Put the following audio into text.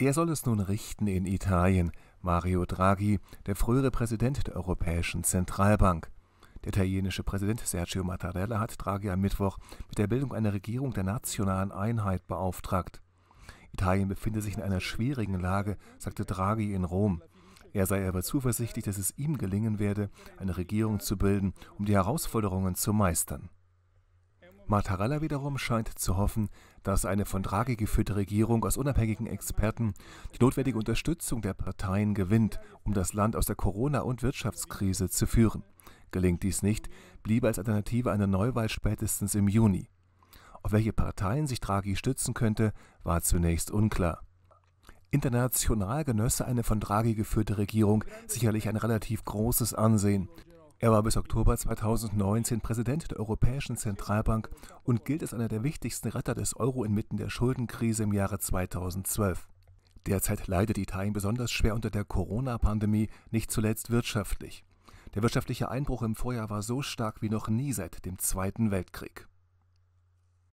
Er soll es nun richten in Italien, Mario Draghi, der frühere Präsident der Europäischen Zentralbank. Der italienische Präsident Sergio Mattarella hat Draghi am Mittwoch mit der Bildung einer Regierung der nationalen Einheit beauftragt. Italien befinde sich in einer schwierigen Lage, sagte Draghi in Rom. Er sei aber zuversichtlich, dass es ihm gelingen werde, eine Regierung zu bilden, um die Herausforderungen zu meistern. Mattarella wiederum scheint zu hoffen, dass eine von Draghi geführte Regierung aus unabhängigen Experten die notwendige Unterstützung der Parteien gewinnt, um das Land aus der Corona- und Wirtschaftskrise zu führen. Gelingt dies nicht, bliebe als Alternative eine Neuwahl spätestens im Juni. Auf welche Parteien sich Draghi stützen könnte, war zunächst unklar. International genösse eine von Draghi geführte Regierung sicherlich ein relativ großes Ansehen. Er war bis Oktober 2019 Präsident der Europäischen Zentralbank und gilt als einer der wichtigsten Retter des Euro inmitten der Schuldenkrise im Jahre 2012. Derzeit leidet Italien besonders schwer unter der Corona-Pandemie, nicht zuletzt wirtschaftlich. Der wirtschaftliche Einbruch im Vorjahr war so stark wie noch nie seit dem Zweiten Weltkrieg.